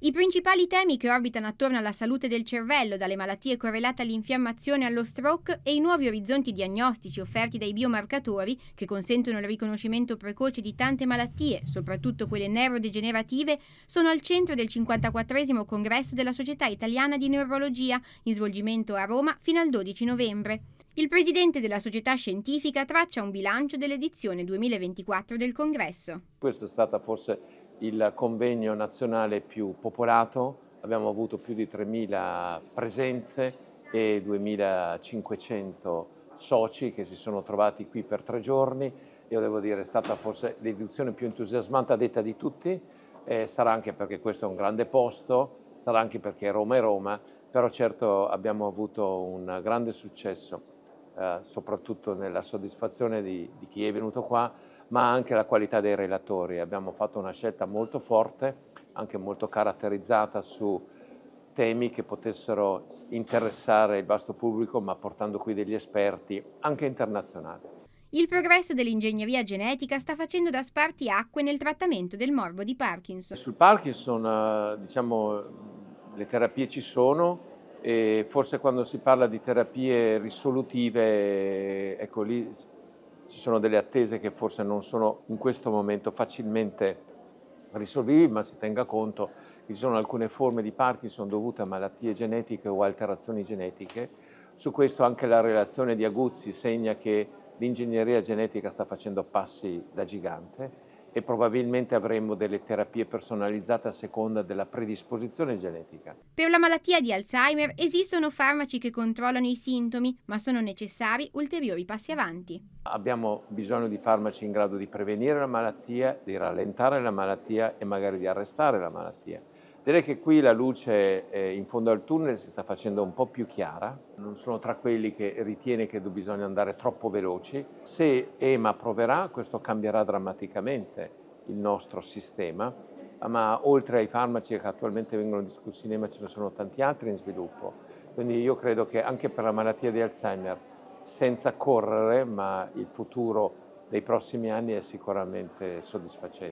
I principali temi che orbitano attorno alla salute del cervello, dalle malattie correlate all'infiammazione allo stroke e i nuovi orizzonti diagnostici offerti dai biomarcatori, che consentono il riconoscimento precoce di tante malattie, soprattutto quelle neurodegenerative, sono al centro del 54 congresso della Società Italiana di Neurologia, in svolgimento a Roma fino al 12 novembre. Il presidente della società scientifica traccia un bilancio dell'edizione 2024 del congresso. Questa è stata forse il convegno nazionale più popolato, abbiamo avuto più di 3.000 presenze e 2.500 soci che si sono trovati qui per tre giorni. Io devo dire è stata forse l'edizione più entusiasmante detta di tutti, eh, sarà anche perché questo è un grande posto, sarà anche perché Roma è Roma, però certo abbiamo avuto un grande successo, eh, soprattutto nella soddisfazione di, di chi è venuto qua, ma anche la qualità dei relatori. Abbiamo fatto una scelta molto forte, anche molto caratterizzata su temi che potessero interessare il vasto pubblico, ma portando qui degli esperti, anche internazionali. Il progresso dell'ingegneria genetica sta facendo da spartiacque nel trattamento del morbo di Parkinson. Sul Parkinson, eh, diciamo, le terapie ci sono e forse quando si parla di terapie risolutive, ecco lì ci sono delle attese che forse non sono in questo momento facilmente risolvibili, ma si tenga conto che ci sono alcune forme di Parkinson dovute a malattie genetiche o alterazioni genetiche. Su questo anche la relazione di Aguzzi segna che l'ingegneria genetica sta facendo passi da gigante e probabilmente avremmo delle terapie personalizzate a seconda della predisposizione genetica. Per la malattia di Alzheimer esistono farmaci che controllano i sintomi, ma sono necessari ulteriori passi avanti. Abbiamo bisogno di farmaci in grado di prevenire la malattia, di rallentare la malattia e magari di arrestare la malattia. Direi che qui la luce eh, in fondo al tunnel si sta facendo un po' più chiara, non sono tra quelli che ritiene che bisogna andare troppo veloci. Se EMA proverà, questo cambierà drammaticamente il nostro sistema, ma oltre ai farmaci che attualmente vengono discussi in EMA ce ne sono tanti altri in sviluppo, quindi io credo che anche per la malattia di Alzheimer, senza correre, ma il futuro dei prossimi anni è sicuramente soddisfacente.